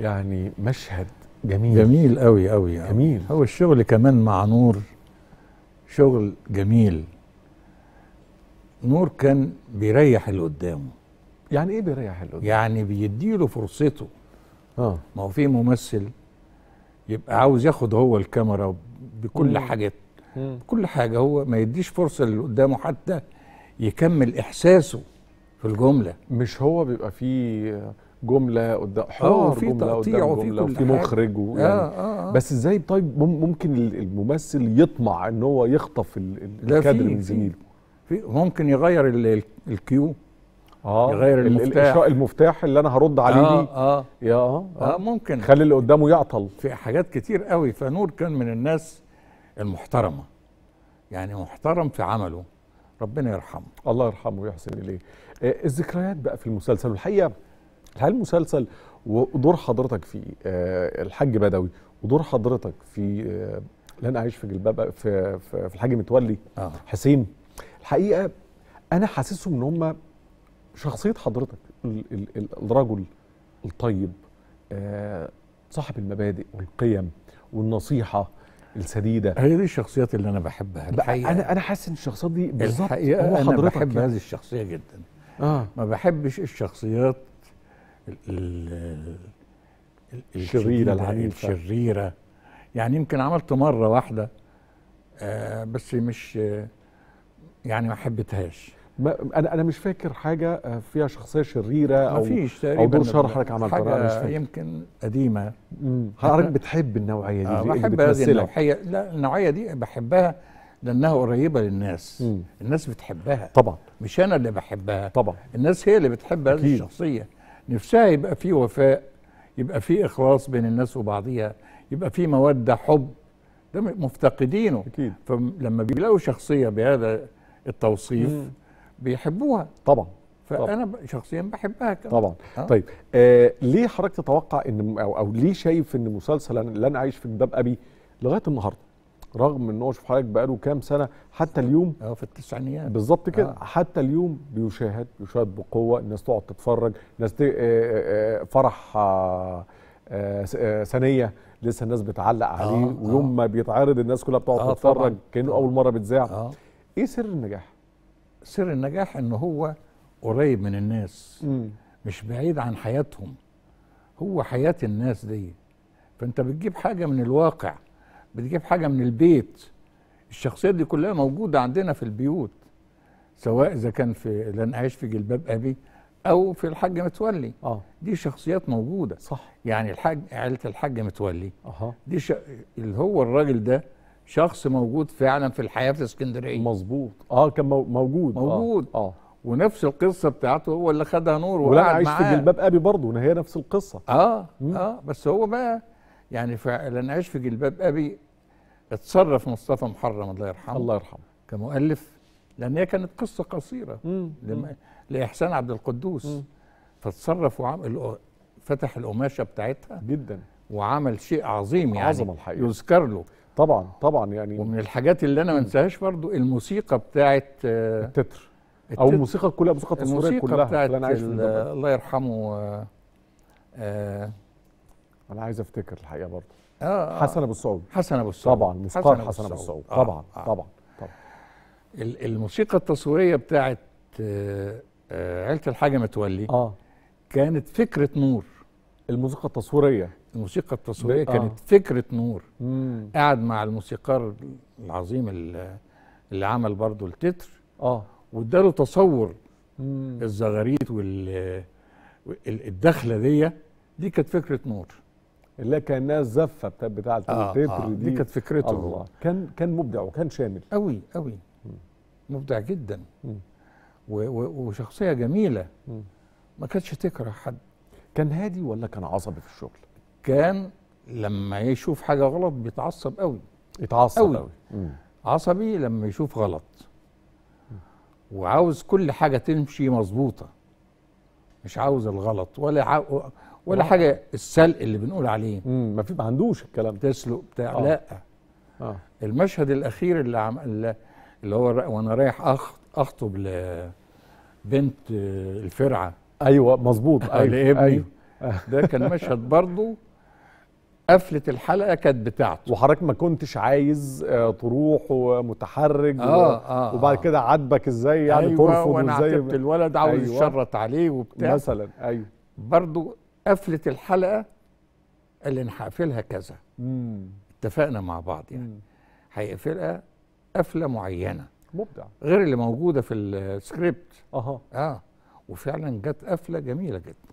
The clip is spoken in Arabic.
يعني مشهد جميل جميل قوي قوي يعني. جميل هو الشغل كمان مع نور شغل جميل نور كان بيريح اللي قدامه يعني ايه بيريح اللي قدامه يعني بيديله فرصته اه ما هو في ممثل يبقى عاوز ياخد هو الكاميرا بكل حاجه بكل حاجه هو ما يديش فرصه للي قدامه حتى يكمل احساسه في الجمله مش هو بيبقى فيه جمله قدام آه، حوار جمله قدام جمله وفي مخرج آه، يعني آه آه آه. بس ازاي طيب ممكن الممثل يطمع ان هو يخطف الكادر من زميله في ممكن يغير الكيو اه يغير المفتاح المفتاح اللي انا هرد عليه آه دي آه, يا آه, آه, اه ممكن خلي اللي قدامه يعطل في حاجات كتير قوي فنور كان من الناس المحترمه يعني محترم في عمله ربنا يرحمه الله يرحمه ويحسن اليه آه الذكريات بقى في المسلسل والحقيقه هل ودور حضرتك في آه، الحاج بدوي ودور حضرتك في آه، لن اعيش في جلباب في في, في الحاج متولي آه. حسين الحقيقه انا حاسسهم ان هم شخصيه حضرتك الرجل الطيب آه، صاحب المبادئ والقيم والنصيحه السديده هي دي الشخصيات اللي انا بحبها الحقيقه انا انا حاسس ان الشخصيات دي بالظبط هو حضرتك انا بحب يعني. هذه الشخصيه جدا آه. ما بحبش الشخصيات الشريرة العنيفة الشريرة يعني يمكن عملت مرة واحدة آه بس مش آه، يعني ما حبيتهاش انا انا مش فاكر حاجه آه، فيها شخصيه شريره او مفيش او دور شر حضرتك عملته حاجة مش فاكر يمكن قديمه حضرتك بتحب النوعيه دي آه بحب هذه النوعيه لا النوعيه دي بحبها لانها قريبه للناس مم. الناس بتحبها طبعا مش انا اللي بحبها طبعا الناس هي اللي بتحب هذه الشخصيه نفسها يبقى في وفاء يبقى في اخلاص بين الناس وبعضيها يبقى في موده حب ده مفتقدينه اكيد فلما بيلاقوا شخصيه بهذا التوصيف مم. بيحبوها طبعا فانا طبعا. شخصيا بحبها كمان طبعا أه؟ طيب آه ليه حضرتك تتوقع ان او, أو ليه شايف ان مسلسل لن اعيش في جلباب ابي لغايه النهارده رغم ان هو شوف حضرتك بقاله كام سنه حتى اليوم اه في التسعينيات بالظبط كده آه. حتى اليوم بيشاهد بيشاهد بقوه الناس تقعد تتفرج الناس آه، آه، آه، فرح ثانيه لسه الناس بتعلق عليه آه ويوم ما بيتعرض الناس كلها بتقعد آه تتفرج كانه اول مره بيتذاع آه. ايه سر النجاح سر النجاح ان هو قريب من الناس م. مش بعيد عن حياتهم هو حياه الناس دي فانت بتجيب حاجه من الواقع بتجيب حاجه من البيت الشخصيات دي كلها موجوده عندنا في البيوت سواء اذا كان في لن اعيش في جلباب ابي او في الحاج متولي اه دي شخصيات موجوده صح يعني الحاج عائله الحاج متولي آه. دي ش... اللي هو الراجل ده شخص موجود فعلا في الحياه في اسكندريه مظبوط اه كان موجود موجود اه, آه. ونفس القصه بتاعته هو اللي خدها نور وقعد معاه في جلباب ابي برضه هي نفس القصه اه مم. اه بس هو بقى يعني فعلا عايش في جلباب ابي اتصرف مصطفى محرم الله يرحمه الله يرحمه كمؤلف لان هي كانت قصه قصيره لما لاحسان عبد القدوس فتصرف وعمل فتح القماشه بتاعتها جدا وعمل شيء عظيم يعني عظمه الحقيقه يذكر له طبعا طبعا يعني ومن الحاجات اللي انا ما انساهاش برضو الموسيقى بتاعت آه، التتر او الموسيقى كلها موسيقى تصويريه كلها الموسيقى بتاعت الله يرحمه آه, آه، انا عايز افتكر الحقيقه برضه آه, آه. حسن ابو الصعود حسن ابو الصعود طبعا مسقار حسن ابو الصعود طبعا آه،, آه طبعا طبعا الموسيقى التصويريه بتاعت آه، عيله الحاجه متولي اه كانت فكره نور الموسيقى التصويريه الموسيقى التصويريه كانت فكره نور مم. قعد مع الموسيقار العظيم اللي عمل برضه التتر اه واداله تصور الزغاريت والدخله دي دي كانت فكره نور اللي كانها الزفه بتاع التتر آه آه دي, دي كانت فكرته الله كان كان مبدع وكان شامل قوي قوي مبدع جدا وشخصيه جميله ما كانتش تكره حد كان هادي ولا كان عصبي في الشغل كان لما يشوف حاجه غلط بيتعصب قوي يتعصب قوي, قوي. عصبي لما يشوف غلط وعاوز كل حاجه تمشي مظبوطه مش عاوز الغلط ولا ولا واحد. حاجه السلق اللي بنقول عليه ما في ما عندوش الكلام تسلق بتاع آه. لا آه. المشهد الاخير اللي عم اللي هو وانا رايح أخ... اخطب لبنت الفرعه ايوه مظبوط آه، ايوه لابني أيوة. ده كان مشهد برضه قفله الحلقه كانت بتاعته وحضرتك ما كنتش عايز آه، تروح ومتحرج آه،, آه آه وبعد كده عاتبك ازاي يعني أيوة ترفض وانا عاتبت الولد عاوز أيوة. يشرط عليه وبتاع مثلا ايوه برضه قفلت الحلقه قال لي انا هقفلها كذا مم. اتفقنا مع بعض يعني هيقفلها قفله معينه مبدع غير اللي موجوده في السكريبت اها اه وفعلا جت قفله جميله جدا